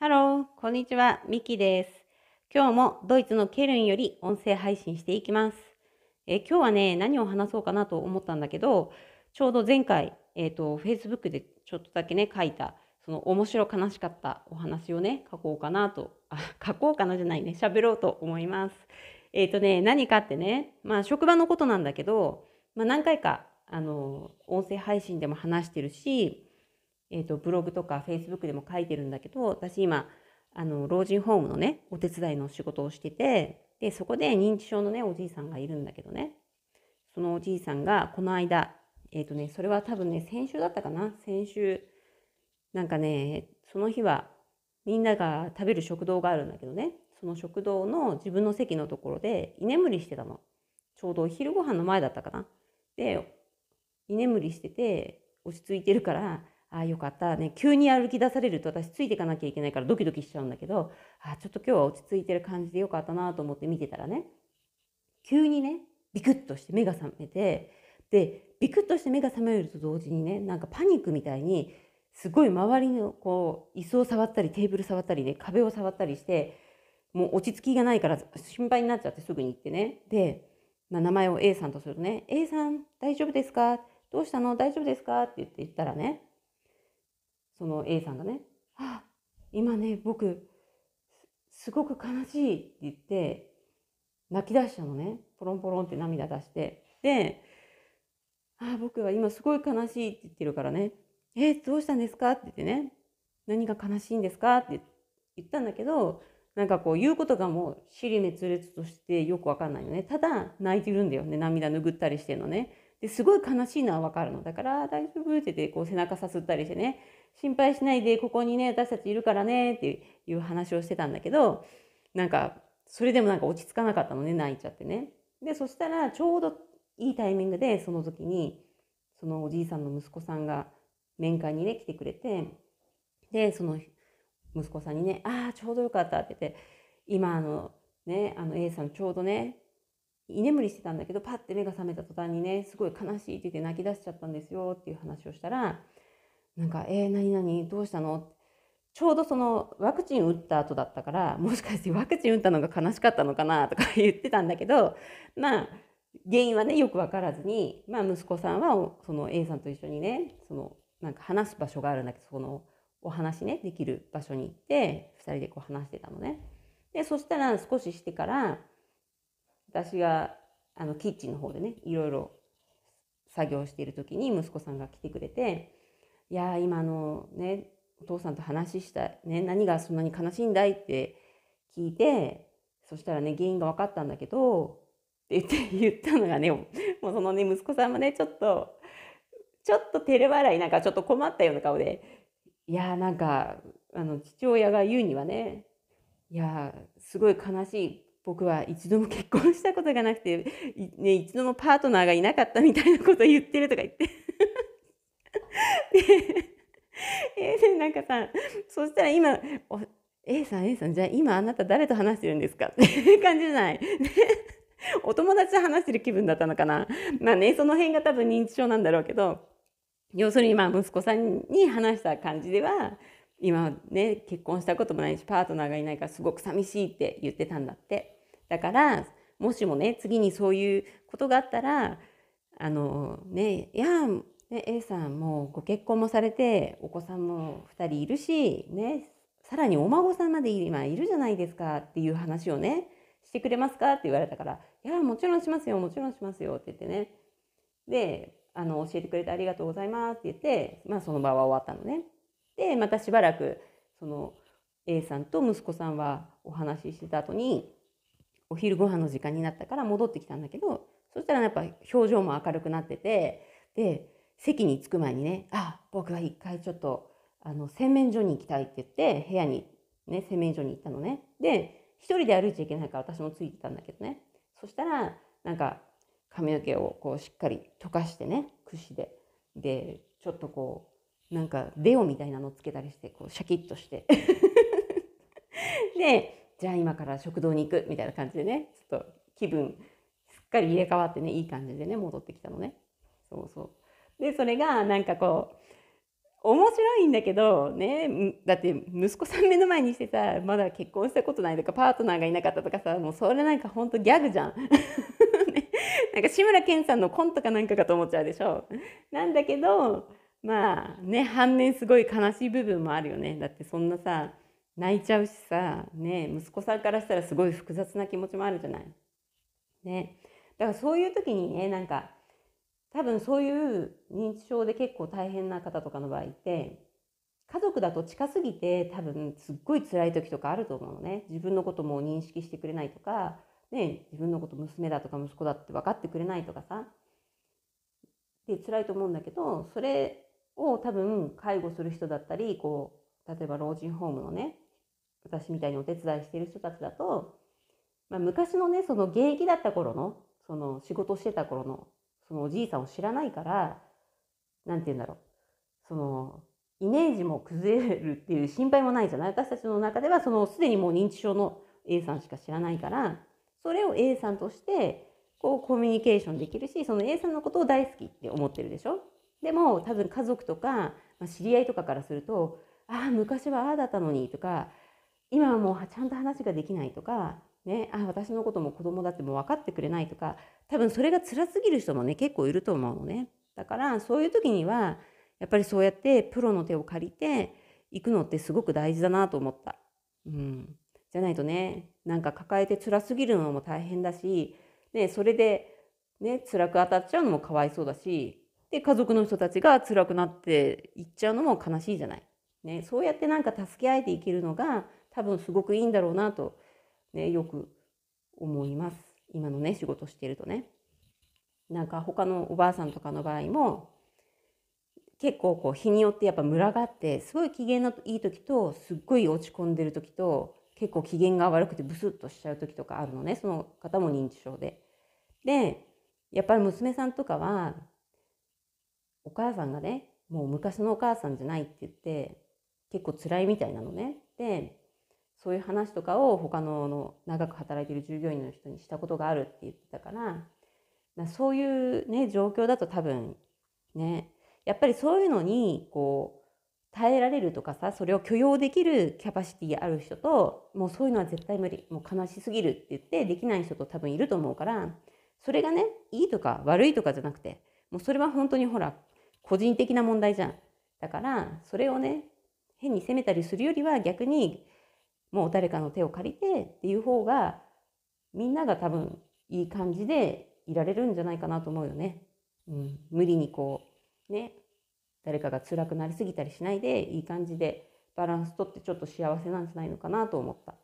ハロー、こんにちは、ミキです。今日もドイツのケルンより音声配信していきます。え今日はね、何を話そうかなと思ったんだけど、ちょうど前回、えっ、ー、と、Facebook でちょっとだけね、書いた、その面白悲しかったお話をね、書こうかなと、あ、書こうかなじゃないね、喋ろうと思います。えっ、ー、とね、何かってね、まあ、職場のことなんだけど、まあ、何回か、あの、音声配信でも話してるし、えっ、ー、と、ブログとかフェイスブックでも書いてるんだけど、私今、あの、老人ホームのね、お手伝いの仕事をしてて、で、そこで認知症のね、おじいさんがいるんだけどね、そのおじいさんがこの間、えっ、ー、とね、それは多分ね、先週だったかな先週、なんかね、その日はみんなが食べる食堂があるんだけどね、その食堂の自分の席のところで居眠りしてたの。ちょうどお昼ご飯の前だったかな。で、居眠りしてて、落ち着いてるから、ああよかった、ね、急に歩き出されると私ついていかなきゃいけないからドキドキしちゃうんだけどあちょっと今日は落ち着いてる感じでよかったなと思って見てたらね急にねビクッとして目が覚めてでビクッとして目が覚めると同時にねなんかパニックみたいにすごい周りのこう椅子を触ったりテーブル触ったりね、壁を触ったりしてもう落ち着きがないから心配になっちゃってすぐに行ってねで、まあ、名前を A さんとするとね「A さん大丈夫ですかどうしたの大丈夫ですか?」って言って言ったらねその A さんがね、あ今ね、僕、すごく悲しいって言って、泣き出したのね。ポロンポロンって涙出して。で、あ僕は今すごい悲しいって言ってるからね、えー、どうしたんですかって言ってね、何が悲しいんですかって言ったんだけど、なんかこう言うことがもう尻滅裂としてよくわかんないよね。ただ泣いてるんだよね。涙拭ったりしてるのね。ですごい悲しいのはわかるの。だから大丈夫って言ってこう背中さすったりしてね。心配しないでここにね私たちいるからねっていう話をしてたんだけどなんかそれでもなんか落ち着かなかったのね泣いちゃってねでそしたらちょうどいいタイミングでその時にそのおじいさんの息子さんが面会にね来てくれてでその息子さんにね「ああちょうどよかった」って言って「今あのねあの A さんちょうどね居眠りしてたんだけどパッて目が覚めた途端にねすごい悲しいって言って泣き出しちゃったんですよっていう話をしたらなんか「えー、何々どうしたの?」ちょうどそのワクチン打った後だったからもしかしてワクチン打ったのが悲しかったのかなとか 言ってたんだけどまあ原因はねよく分からずに、まあ、息子さんはその A さんと一緒にねそのなんか話す場所があるんだけどそのお話ねできる場所に行って2人でこう話してたのね。でそしたら少ししてから私があのキッチンの方でねいろいろ作業している時に息子さんが来てくれていや今のねお父さんと話したね、何がそんなに悲しいんだいって聞いてそしたらね原因が分かったんだけどって言って 言ったのがねもうそのね息子さんもねちょっとちょっと照れ笑いなんかちょっと困ったような顔でいやーなんかあの父親が言うにはねいやすごい悲しい僕は一度も結婚したことがなくて、ね、一度もパートナーがいなかったみたいなこと言ってるとか言って えでなんかさそしたら今 A さん A さんじゃあ今あなた誰と話してるんですか って感じじゃない。お友達と話してる気分だったのかな。まあねその辺が多分認知症なんだろうけど要するにまあ息子さんに話した感じでは今ね結婚したこともないしパートナーがいないからすごく寂しいって言ってたんだって。だからもしもね次にそういうことがあったらあのねいやね、A さんもご結婚もされてお子さんも2人いるし、ね、さらにお孫さんまで今いるじゃないですかっていう話をねしてくれますかって言われたから「いやもちろんしますよもちろんしますよ」って言ってねであの教えてくれてありがとうございますって言って、まあ、その場は終わったのね。でまたしばらくその A さんと息子さんはお話ししてた後にお昼ご飯の時間になったから戻ってきたんだけどそしたらやっぱ表情も明るくなっててで席に着く前にね、あ、僕は一回ちょっと、あの、洗面所に行きたいって言って、部屋にね、洗面所に行ったのね。で、一人で歩いちゃいけないから私もついてたんだけどね。そしたら、なんか、髪の毛をこうしっかり溶かしてね、櫛で。で、ちょっとこう、なんか、レオみたいなのつけたりして、こう、シャキッとして。で、じゃあ今から食堂に行くみたいな感じでね、ちょっと気分、すっかり入れ替わってね、いい感じでね、戻ってきたのね。そうそう。で、それがなんかこう、面白いんだけどねだって息子さん目の前にしてさまだ結婚したことないとかパートナーがいなかったとかさもうそれなんかほんとギャグじゃん。なんか志村けんさんのコントかなんかかと思っちゃうでしょ。なんだけどまあね反面すごい悲しい部分もあるよね。だってそんなさ泣いちゃうしさ、ね、息子さんからしたらすごい複雑な気持ちもあるじゃない。ね、だからそういう時にねなんか多分そういう認知症で結構大変な方とかの場合って家族だと近すぎて多分すっごい辛い時とかあると思うのね自分のことも認識してくれないとか、ね、自分のこと娘だとか息子だって分かってくれないとかさで辛いと思うんだけどそれを多分介護する人だったりこう例えば老人ホームのね私みたいにお手伝いしてる人たちだと、まあ、昔のねその現役だった頃のその仕事してた頃のそのおじいさんを知らないから何て言うんだろうそのイメージも崩れるっていう心配もないじゃない私たちの中ではそのすでにもう認知症の A さんしか知らないからそれを A さんとしてこうコミュニケーションできるしその A さんのことを大好きって思ってるでしょでも多分家族とか、まあ、知り合いとかからすると「ああ昔はああだったのに」とか「今はもうちゃんと話ができない」とかね、あ私のことも子供だってもう分かってくれないとか多分それが辛すぎる人もね結構いると思うのねだからそういう時にはやっぱりそうやってプロの手を借りて行くのってすごく大事だなと思った、うん、じゃないとねなんか抱えて辛すぎるのも大変だし、ね、それでね辛く当たっちゃうのもかわいそうだしで家族の人たちが辛くなっていっちゃうのも悲しいじゃない、ね、そうやってなんか助け合えていけるのが多分すごくいいんだろうなとね、よく思います。今のね、仕事してるとね。なんか他のおばあさんとかの場合も、結構こう日によってやっぱムラがあってすごい機嫌のいい時とすっごい落ち込んでる時と結構機嫌が悪くてブスッとしちゃう時とかあるのねその方も認知症で。でやっぱり娘さんとかはお母さんがねもう昔のお母さんじゃないって言って結構辛いみたいなのね。でそういう話とかを他のの長く働いてる従業員の人にしたことがあるって言ってたから、まあ、そういうね状況だと多分ねやっぱりそういうのにこう耐えられるとかさそれを許容できるキャパシティある人ともうそういうのは絶対無理もう悲しすぎるって言ってできない人と多分いると思うからそれがねいいとか悪いとかじゃなくてもうそれは本当にほら個人的な問題じゃんだからそれをね変に責めたりするよりは逆にもう誰かの手を借りてっていう方がみんなが多分いい感じでいられるんじゃないかなと思うよね。うん、無理にこうね誰かが辛くなりすぎたりしないでいい感じでバランスとってちょっと幸せなんじゃないのかなと思った。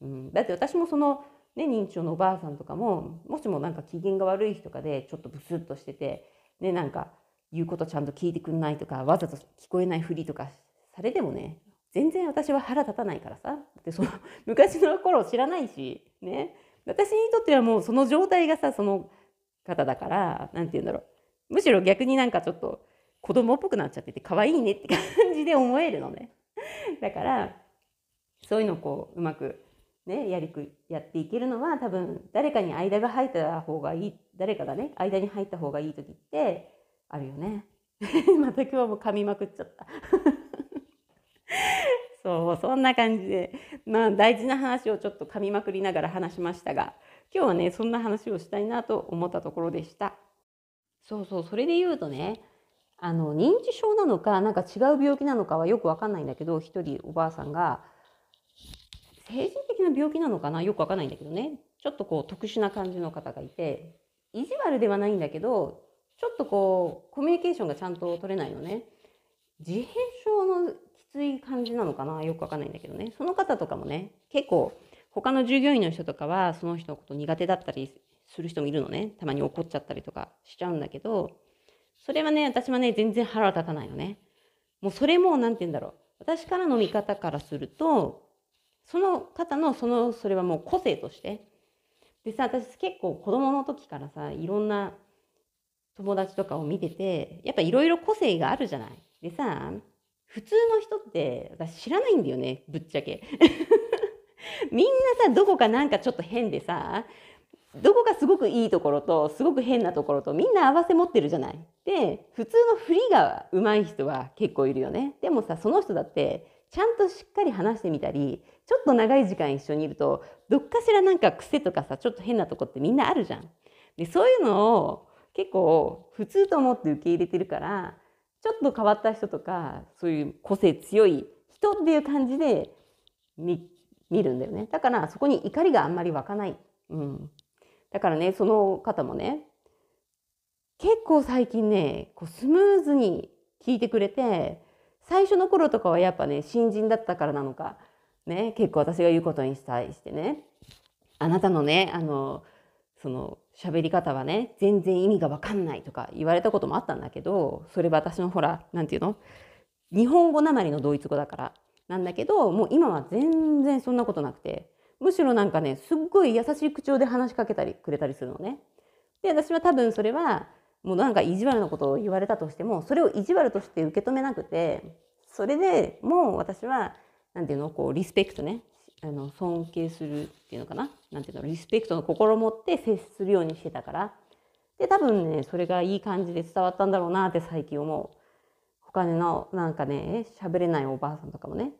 うん、だって私もそのね、認知症のおばあさんとかももしもなんか機嫌が悪い日とかでちょっとブスッとしてて、ね、なんか言うことちゃんと聞いてくんないとかわざと聞こえないふりとかされてもね全然私は腹立たないからさでその 昔の頃知らないしね私にとってはもうその状態がさその方だから何て言うんだろうむしろ逆になんかちょっと子供っぽくなっちゃってて可愛いねって感じで思えるのねだからそういうのをこううまくねやりくやっていけるのは多分誰かに間が入った方がいい誰かがね間に入った方がいい時ってあるよねまた今日も噛みまくっちゃったそうそんな感じで、まあ、大事な話をちょっと噛みまくりながら話しましたが今日はねそんな話をしたいなと思ったところでした。そうそうそれで言うとねあの認知症なのかなんか違う病気なのかはよく分かんないんだけど一人おばあさんが成人的な病気なのかなよく分かんないんだけどねちょっとこう特殊な感じの方がいて意地悪ではないんだけどちょっとこうコミュニケーションがちゃんと取れないのね。自閉症のつい感じなのかなよくわかんないんだけどね。その方とかもね、結構他の従業員の人とかはその人のこと苦手だったりする人もいるのね。たまに怒っちゃったりとかしちゃうんだけど、それはね、私はね、全然腹立たないのね。もうそれも、何て言うんだろう。私からの見方からすると、その方の、その、それはもう個性として。でさ、私結構子供の時からさ、いろんな友達とかを見てて、やっぱいろいろ個性があるじゃない。でさ、普通の人って私知らないんだよねぶっちゃけ みんなさどこかなんかちょっと変でさどこかすごくいいところとすごく変なところとみんな合わせ持ってるじゃないで普通の振りが上手い人は結構いるよねでもさその人だってちゃんとしっかり話してみたりちょっと長い時間一緒にいるとどっかしらなんか癖とかさちょっと変なとこってみんなあるじゃん。でそういうのを結構普通と思って受け入れてるからちょっと変わった人とかそういう個性強い人っていう感じで見るんだよねだからそこに怒りがあんまり湧かない、うん、だからねその方もね結構最近ねこうスムーズに聞いてくれて最初の頃とかはやっぱね新人だったからなのか、ね、結構私が言うことに対してねあなたのねあのその喋り方はね、全然意味がわかんないとか言われたこともあったんだけど、それは私のほら、何て言うの日本語なまりのドイツ語だから。なんだけど、もう今は全然そんなことなくて、むしろなんかね、すっごい優しい口調で話しかけたりくれたりするのね。で、私は多分それは、もうなんか意地悪なことを言われたとしても、それを意地悪として受け止めなくて、それでもう私は、何て言うの、こう、リスペクトね。あの尊敬するっていうのかな何ていうのリスペクトの心を持って接するようにしてたからで多分ねそれがいい感じで伝わったんだろうなって最近思う他のなんかね喋れないおばあさんとかもね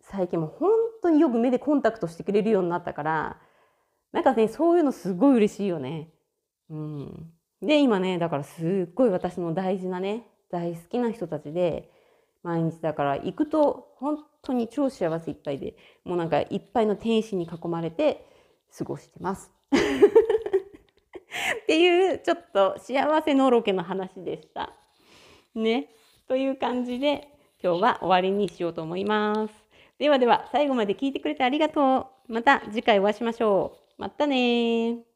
最近も本当によく目でコンタクトしてくれるようになったからなんかねそういうのすごい嬉しいよねうんで今ねだからすっごい私の大事なね大好きな人たちで毎日だから行くと本当に超幸せいっぱいでもうなんかいっぱいの天使に囲まれて過ごしてます。っていうちょっと幸せのロケの話でした。ね。という感じで今日は終わりにしようと思います。ではでは最後まで聞いてくれてありがとう。また次回お会いしましょう。またね